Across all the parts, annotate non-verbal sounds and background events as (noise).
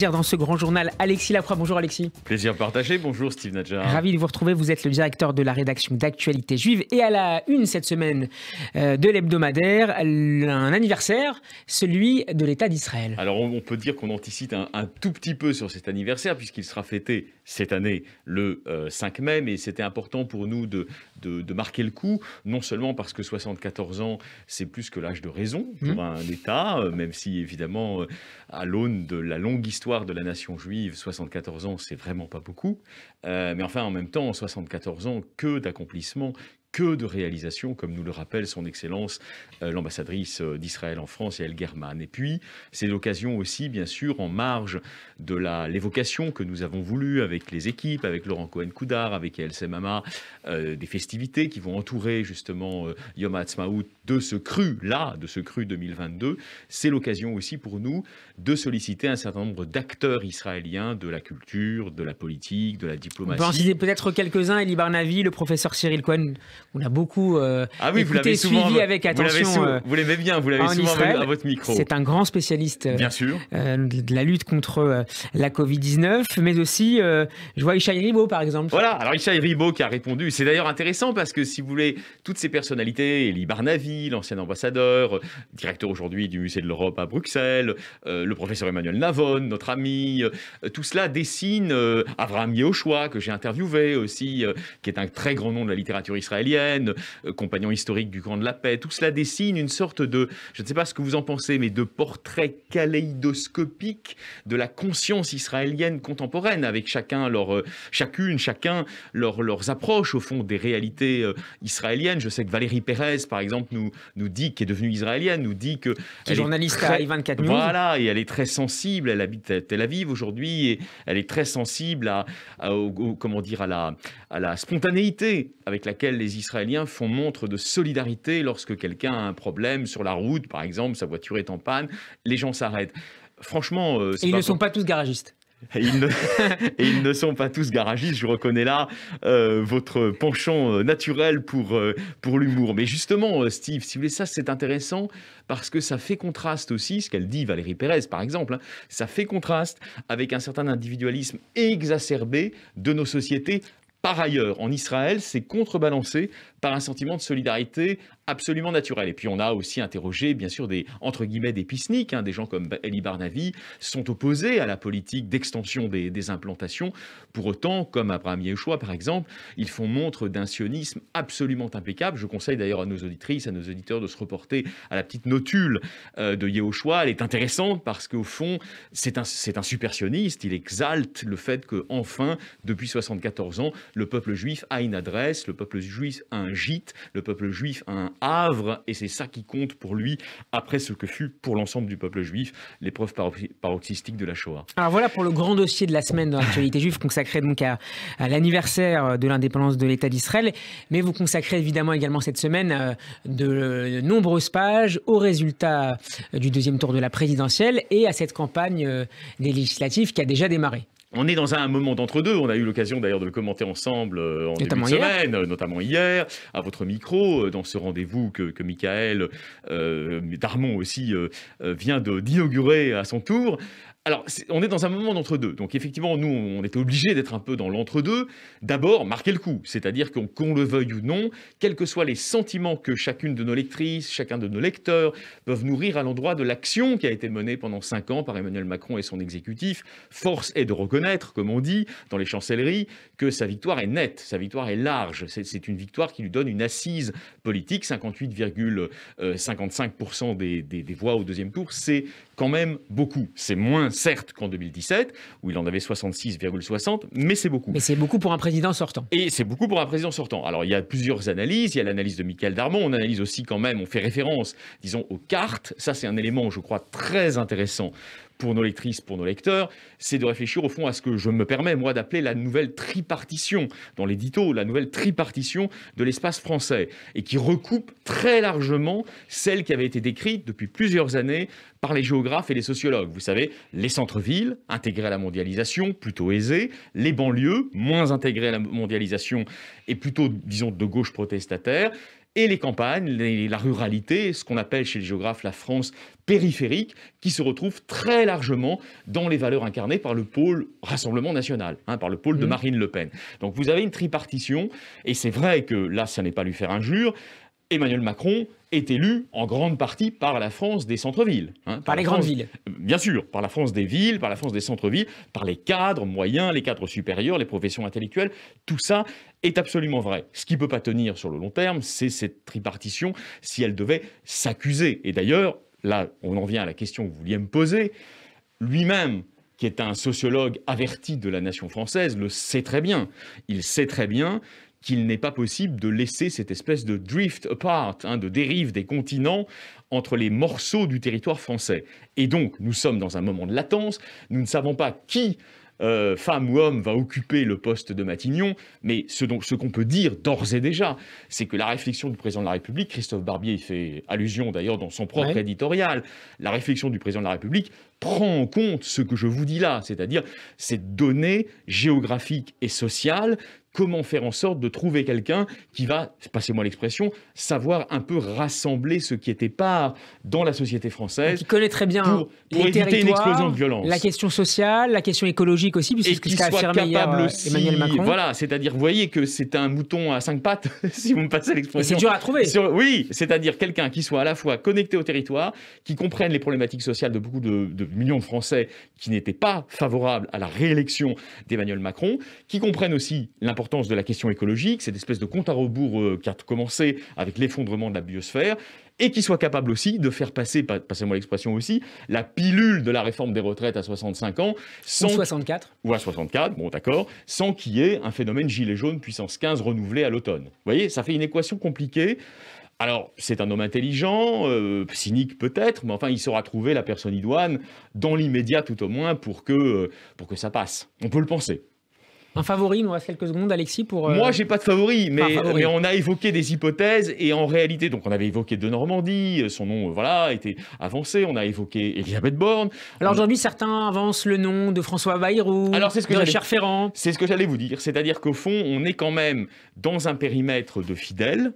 dans ce grand journal. Alexis Lacroix. bonjour Alexis. Plaisir partagé, bonjour Steve Nadjar. Ravi de vous retrouver, vous êtes le directeur de la rédaction d'actualité juives et à la une cette semaine euh, de l'hebdomadaire, un anniversaire, celui de l'État d'Israël. Alors on, peut dire qu'on anticipe un, tout petit peu sur cet anniversaire puisqu'il sera fêté cette année le 5 euh, mai, mais c'était important pour nous de, de, marquer le coup, non seulement parce que 74 ans, c'est plus que l'âge de raison pour mmh. un État, euh, même si évidemment, euh, à l'aune de la longue histoire de la nation juive, 74 ans, c'est vraiment pas beaucoup. Euh, mais enfin, en même temps, 74 ans, que d'accomplissements, que de réalisations, comme nous le rappelle son Excellence euh, l'ambassadrice euh, d'Israël en France, Yael German. Et puis, c'est l'occasion aussi, bien sûr, en marge de l'évocation que nous avons voulu avec les équipes, avec Laurent Cohen-Coudard, avec El Semama, euh, des festivités qui vont entourer justement Yom de ce cru-là, de ce cru 2022. C'est l'occasion aussi pour nous de solliciter un certain nombre d'acteurs israéliens de la culture, de la politique, de la diplomatie. On peut en citer peut-être quelques-uns, Eli Barnavi, le professeur Cyril Cohen on a beaucoup euh, ah vous suivi avec attention. Euh, vous, l'aimez bien, vous l'avez souvent à votre micro. C'est un grand spécialiste euh, bien sûr. Euh, de la lutte contre la Covid-19, mais aussi, je vois Ishaï Ribot, par exemple. Voilà, alors Ishaï Ribot qui a répondu. C'est d'ailleurs intéressant parce que si vous voulez, toutes ces personnalités, Elie Barnavi, l'ancien ambassadeur, directeur aujourd'hui du Musée de l'Europe à Bruxelles, le professeur Emmanuel Navon, notre ami, tout cela dessine Avraham Yehoshua que j'ai interviewé aussi, qui est un très grand nom de la littérature israélienne euh, compagnon historique du Grand de la paix, tout cela dessine une sorte de, je ne sais pas ce que vous en pensez, mais de portrait kaléidoscopique de la conscience israélienne contemporaine, avec chacun leur, euh, chacune, chacun leurs approches au fond des réalités euh, israéliennes. Je sais que Valérie Pérez, par exemple, nous, nous dit, qu'elle est devenue israélienne, nous dit que... Qui est journaliste très, à 24 News. Voilà, et elle est très sensible, elle habite à Tel Aviv aujourd'hui, et elle est très sensible à, comment dire, à la, à la spontanéité avec laquelle les Israéliens font montre de solidarité lorsque quelqu'un a un problème sur la route, par exemple, sa voiture est en panne, les gens s'arrêtent. Franchement, euh, et ils ne sont pas tous garagistes. Et ils, ne, sont pas tous garagistes, je reconnais là euh, votre penchant euh, naturel pour, pour l'humour. Mais justement, Steve, si vous voulez, ça c'est intéressant parce que ça fait contraste aussi, ce qu'elle dit Valérie Pérez par exemple, hein. ça fait contraste avec un certain individualisme exacerbé de nos sociétés par ailleurs, en Israël, c'est contrebalancé par un sentiment de solidarité absolument naturel. Et puis on a aussi interrogé, bien sûr, des entre guillemets des pisniques, hein, des gens comme Eli Barnavi sont opposés à la politique d'extension des, implantations. Pour autant, comme Abraham Yehoshua par exemple, ils font montre d'un sionisme absolument impeccable. Je conseille d'ailleurs à nos auditrices, à nos auditeurs de se reporter à la petite notule euh, de Yehoshua. Elle est intéressante parce qu'au fond, c'est un, un super sioniste. Il exalte le fait que enfin, depuis 74 ans, le peuple juif a une adresse, le peuple juif a un gîte, le peuple juif a un havre, et c'est ça qui compte pour lui, après ce que fut pour l'ensemble du peuple juif l'épreuve paroxystique de la Shoah. Alors voilà pour le grand dossier de la semaine dans l'actualité juive consacré donc à, l'anniversaire de l'indépendance de l'État d'Israël, mais vous consacrez évidemment également cette semaine euh, de euh, nombreuses pages au résultat euh, du deuxième tour de la présidentielle et à cette campagne des législatives qui a déjà démarré on est dans un moment d'entre-deux. On a eu l'occasion d'ailleurs de le commenter ensemble euh, en notamment semaine, euh, notamment hier, à votre micro, euh, dans ce rendez-vous que, Michael euh, Darmon aussi vient vient d'inaugurer à son tour. Alors, on est dans un moment d'entre-deux. Donc, effectivement, nous, on était obligés d'être un peu dans l'entre-deux. D'abord, marquer le coup. C'est-à-dire qu'on le veuille ou non, quels que soient les sentiments que chacune de nos lectrices, chacun de nos lecteurs peuvent nourrir à l'endroit de l'action qui a été menée pendant cinq ans par Emmanuel Macron et son exécutif, force est de reconnaître comme on dit, dans les chancelleries, que sa victoire est nette, sa victoire est large. C'est une victoire qui lui donne une assise politique. 58,55% euh, des, des voix au deuxième tour, c'est quand même beaucoup. C'est moins, certes, qu'en 2017, où il en avait 66,60, mais c'est beaucoup. Mais c'est beaucoup pour un président sortant. Et c'est beaucoup pour un président sortant. Alors, il y a plusieurs analyses. Il y a l'analyse de Michael Darmon. On analyse aussi quand même, on fait référence, disons, aux cartes. Ça, c'est un élément, je crois, très intéressant pour nos lectrices, pour nos lecteurs, c'est de réfléchir au fond à ce que je me permets, moi, d'appeler la nouvelle tripartition, dans l'édito, la nouvelle tripartition de l'espace français, et qui recoupe très largement celle qui avait été décrite depuis plusieurs années par les géographes et les sociologues. Vous savez, les centres-villes, intégrés à la mondialisation, plutôt aisés, les banlieues, moins intégrés à la mondialisation, et plutôt, disons, de gauche protestataire, et les campagnes, la ruralité, ce qu'on appelle chez les géographes la France périphérique, qui se retrouve très largement dans les valeurs incarnées par le pôle Rassemblement national, hein, par le pôle de mmh. Marine Le Pen. Donc vous avez une tripartition, et c'est vrai que là, ça n'est pas lui faire injure, Emmanuel Macron est élu en grande partie par la France des centres-villes. Hein, par, les grandes villes. Euh, bien sûr, par la France des villes, par la France des centres-villes, par les cadres moyens, les cadres supérieurs, les professions intellectuelles. Tout ça est absolument vrai. Ce qui ne peut pas tenir sur le long terme, c'est cette tripartition si elle devait s'accuser. Et d'ailleurs, là, on en vient à la question que vous vouliez me poser. Lui-même, qui est un sociologue averti de la nation française, le sait très bien. Il sait très bien qu'il n'est pas possible de laisser cette espèce de drift apart, hein, de dérive des continents entre les morceaux du territoire français. Et donc, nous sommes dans un moment de latence, nous ne savons pas qui, euh, femme ou homme, va occuper le poste de Matignon, mais ce, qu'on peut dire d'ores et déjà, c'est que la réflexion du président de la République, Christophe Barbier y fait allusion d'ailleurs dans son propre éditorial, la réflexion du président de la République prend en compte ce que je vous dis là, c'est-à-dire ces données géographiques et sociales. Comment faire en sorte de trouver quelqu'un qui va, passez-moi l'expression, savoir un peu rassembler ce qui était pas dans la société française. Qui connaît très bien pour, éviter une explosion de violence. La question sociale, la question écologique aussi, puisque c'est ce qu'a euh, aussi, Emmanuel Macron. Voilà, c'est-à-dire, vous voyez que c'est un mouton à cinq pattes, (laughs) si vous me passez l'expression. C'est dur à trouver. oui, c'est-à-dire quelqu'un qui soit à la fois connecté au territoire, qui comprenne les problématiques sociales de beaucoup de millions de Français qui n'étaient pas favorables à la réélection d'Emmanuel Macron, qui comprennent aussi l'importance de la question écologique, cette espèce de compte à rebours euh, qui a commencé avec l'effondrement de la biosphère, et qui soient capables aussi de faire passer, passez-moi l'expression aussi, la pilule de la réforme des retraites à 65 ans. Sans, ou 64. Ou à 64, bon d'accord, sans qu'il y ait un phénomène gilet jaune puissance 15 renouvelé à l'automne. Vous voyez, ça fait une équation compliquée. Alors, c'est un homme intelligent, euh, cynique peut-être, mais enfin, il saura trouver la personne idoine, dans l'immédiat tout au moins, pour que, euh, pour que ça passe. On peut le penser. Un favori, il nous reste quelques secondes, Alexis, pour... Euh, Moi, j'ai pas de favori, mais, on a évoqué des hypothèses, et en réalité, donc on avait évoqué De Normandie, son nom, voilà, était avancé, on a évoqué Elisabeth Borne... Alors aujourd'hui, certains avancent le nom de François Bayrou, Alors, ce que de Richard Ferrand... C'est ce que j'allais vous dire, c'est-à-dire qu'au fond, on est quand même dans un périmètre de fidèles,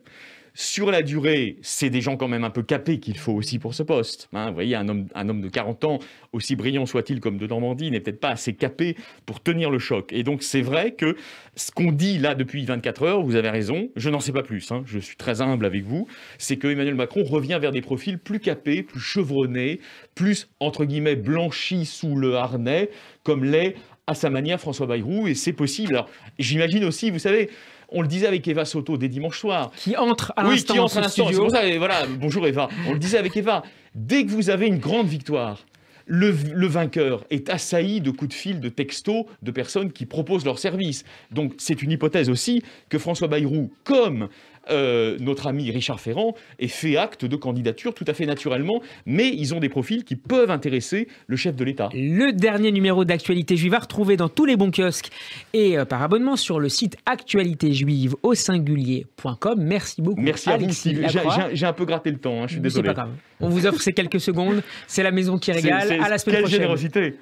sur la durée, c'est des gens quand même un peu capés qu'il faut aussi pour ce poste. Hein. vous voyez, un homme, un homme de 40 ans, aussi brillant soit-il comme de Normandie, n'est peut-être pas assez capé pour tenir le choc. Et donc, c'est vrai que ce qu'on dit là depuis 24 heures, vous avez raison, je n'en sais pas plus, hein. je suis très humble avec vous, c'est que Emmanuel Macron revient vers des profils plus capés, plus chevronnés, plus, entre guillemets, blanchis sous le harnais, comme l'est à sa manière François Bayrou, et c'est possible. Alors, j'imagine aussi, vous savez, on le disait avec Eva Soto dès dimanche soir. Qui entre à l'instant. Oui, qui entre à C'est pour ça, voilà, bonjour Eva. On le disait avec Eva. Dès que vous avez une grande victoire, le, vainqueur est assailli de coups de fil, de textos, de personnes qui proposent leur services. Donc c'est une hypothèse aussi que François Bayrou, comme euh, notre ami Richard Ferrand est fait acte de candidature tout à fait naturellement, mais ils ont des profils qui peuvent intéresser le chef de l'État. Le dernier numéro d'Actualité Juive à retrouver dans tous les bons kiosques et euh, par abonnement sur le site actualitéjuive au singulier.com. Merci beaucoup. Merci à vous, J'ai un peu gratté le temps, hein, je suis désolé. Pas grave. On vous offre ces quelques secondes. C'est la maison qui régale. à la semaine quelle générosité